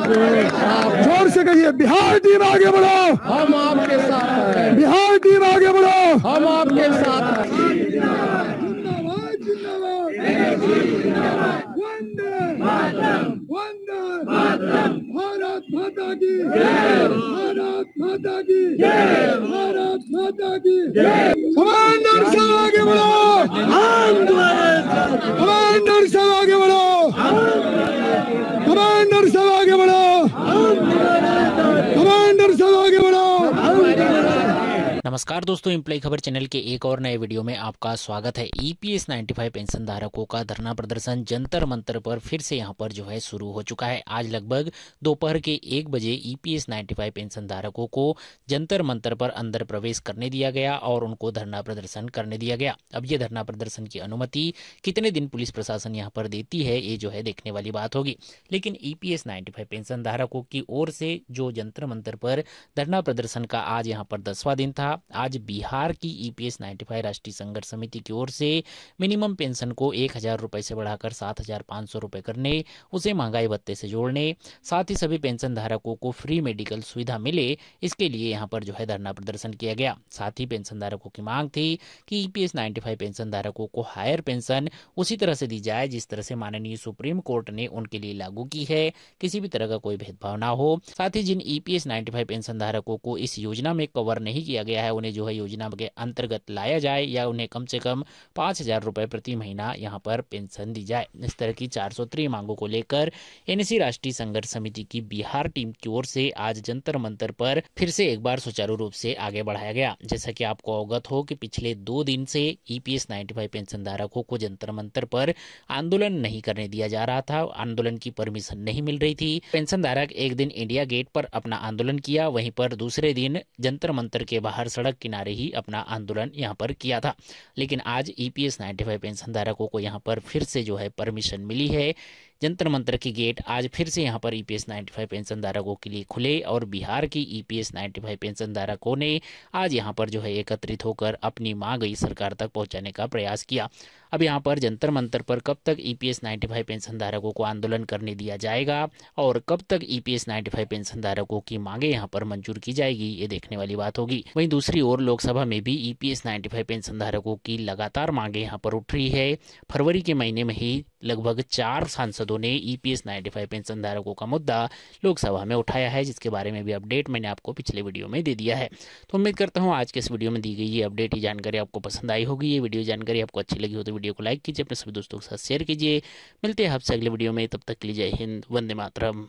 जोर से कहिए बिहार टीम आगे बढ़ो हम आपके साथ हैं बिहार टीम आगे बढ़ो हम आपके साथ भारत माता की भारत माता की कमांडर साहब आगे बढ़ो कमांडर साहब आगे बढ़ो नमस्कार दोस्तों इम्प्लाई खबर चैनल के एक और नए वीडियो में आपका स्वागत है ईपीएस e 95 पेंशन धारकों का धरना प्रदर्शन जंतर मंतर पर फिर से यहां पर जो है शुरू हो चुका है आज लगभग दोपहर के एक बजे ईपीएस e 95 पेंशन धारकों को जंतर मंतर पर अंदर प्रवेश करने दिया गया और उनको धरना प्रदर्शन करने दिया गया अब ये धरना प्रदर्शन की अनुमति कितने दिन पुलिस प्रशासन यहाँ पर देती है ये जो है देखने वाली बात होगी लेकिन ईपीएस e नाइन्टी पेंशन धारकों की ओर से जो जंतर मंत्र पर धरना प्रदर्शन का आज यहाँ पर दसवां दिन था आज बिहार की ईपीएस e 95 राष्ट्रीय संघर्ष समिति की ओर से मिनिमम पेंशन को एक हजार रूपए से बढ़ाकर सात हजार पाँच सौ रूपए करने उसे महंगाई भत्ते से जोड़ने साथ ही सभी पेंशन धारकों को फ्री मेडिकल सुविधा मिले इसके लिए यहाँ पर जो है धरना प्रदर्शन किया गया साथ ही पेंशन धारकों की मांग थी कि ईपीएस e नाइन्टी पेंशन धारकों को हायर पेंशन उसी तरह से दी जाए जिस तरह से माननीय सुप्रीम कोर्ट ने उनके लिए लागू की है किसी भी तरह का कोई भेदभाव ना हो साथ ही जिन ईपीएस e 95 पेंशन धारकों को इस योजना में कवर नहीं किया गया है उन्हें जो है योजना के अंतर्गत लाया जाए या उन्हें कम से कम पाँच हज़ार रुपये प्रति महीना यहाँ पर पेंशन दी जाए इस तरह की चार मांगों को लेकर एनसी राष्ट्रीय संघर्ष समिति की बिहार टीम की ओर से आज जंतर मंतर पर फिर से एक बार सुचारू रूप से आगे बढ़ाया गया जैसा कि आपको अवगत हो कि पिछले दो दिन से ईपीएस e 95 पेंशन धारकों को जंतर मंतर पर आंदोलन नहीं करने दिया जा रहा था आंदोलन की परमिशन नहीं मिल रही थी पेंशन धारक एक दिन इंडिया गेट पर अपना आंदोलन किया वहीं पर दूसरे दिन जंतर मंत्र के बाहर सड़क सड़क किनारे ही अपना आंदोलन यहाँ पर किया था लेकिन आज ई पी एस पेंशन धारकों को यहाँ पर फिर से जो है परमिशन मिली है जंतर मंत्र के गेट आज फिर से यहाँ पर ईपीएस e 95 पेंशन धारकों के लिए खुले और बिहार की ईपीएस 95 पेंशन धारकों ने आज यहाँ पर जो है एकत्रित होकर अपनी मांग गई सरकार तक पहुँचाने का प्रयास किया अब यहाँ पर जंतर मंत्र पर कब तक ईपीएस e 95 पेंशन धारकों को आंदोलन करने दिया जाएगा और कब तक ईपीएस e 95 पेंशन धारकों की मांगे यहाँ पर मंजूर की जाएगी ये देखने वाली बात होगी वहीं दूसरी ओर लोकसभा में भी ईपीएस 95 पेंशन धारकों की लगातार मांगे यहाँ पर उठ रही है फरवरी के महीने में ही लगभग चार सांसदों ने ईपीएस 95 पेंशन धारकों का मुद्दा लोकसभा में उठाया है जिसके बारे में भी अपडेट मैंने आपको पिछले वीडियो में दे दिया है तो उम्मीद करता हूँ आज के इस वीडियो में दी गई ये अपडेट ही जानकारी आपको पसंद आई होगी ये वीडियो जानकारी आपको अच्छी लगी हो तो वीडियो को लाइक कीजिए अपने सभी दोस्तों के साथ शेयर कीजिए मिलते हैं आपसे अगले वीडियो में तब तक के लिए जय हिंद वंदे मातरम